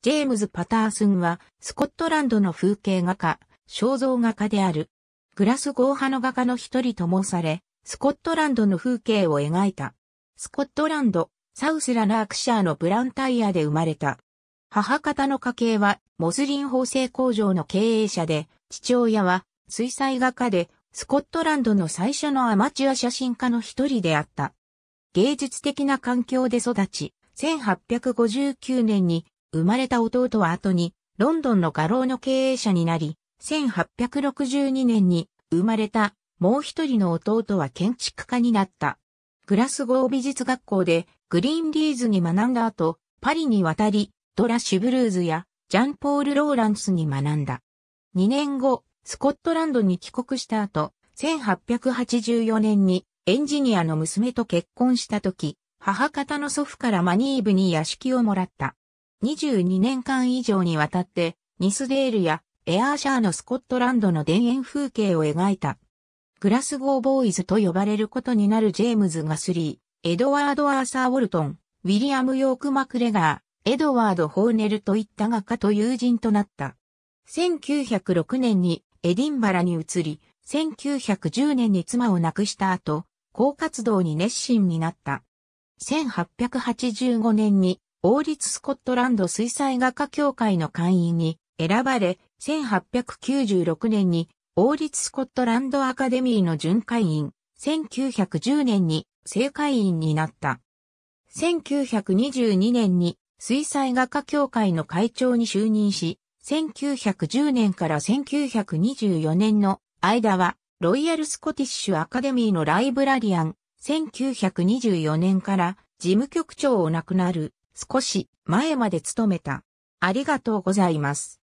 ジェームズ・パタースンは、スコットランドの風景画家、肖像画家である。グラスゴー派の画家の一人と申され、スコットランドの風景を描いた。スコットランド、サウスラ・ナークシャーのブランタイヤで生まれた。母方の家系は、モスリン縫製工場の経営者で、父親は、水彩画家で、スコットランドの最初のアマチュア写真家の一人であった。芸術的な環境で育ち、1859年に生まれた弟は後に、ロンドンの画廊の経営者になり、1862年に生まれたもう一人の弟は建築家になった。グラスゴー美術学校でグリーンリーズに学んだ後、パリに渡り、ドラッシュブルーズやジャンポール・ローランスに学んだ。2年後、スコットランドに帰国した後、1884年にエンジニアの娘と結婚した時、母方の祖父からマニーブに屋敷をもらった。22年間以上にわたって、ニスデールやエアーシャーのスコットランドの田園風景を描いた。グラスゴーボーイズと呼ばれることになるジェームズ・ガスリー、エドワード・アーサー・ウォルトン、ウィリアム・ヨーク・マクレガー、エドワード・ホーネルといった画家と友人となった。1906年にエディンバラに移り、1910年に妻を亡くした後、高活動に熱心になった。1885年に王立スコットランド水彩画家協会の会員に選ばれ、1896年に王立スコットランドアカデミーの準会員、1910年に正会員になった。1922年に水彩画家協会の会長に就任し、1910年から1924年の間は、ロイヤルスコティッシュアカデミーのライブラリアン、1924年から事務局長を亡くなる、少し前まで勤めた。ありがとうございます。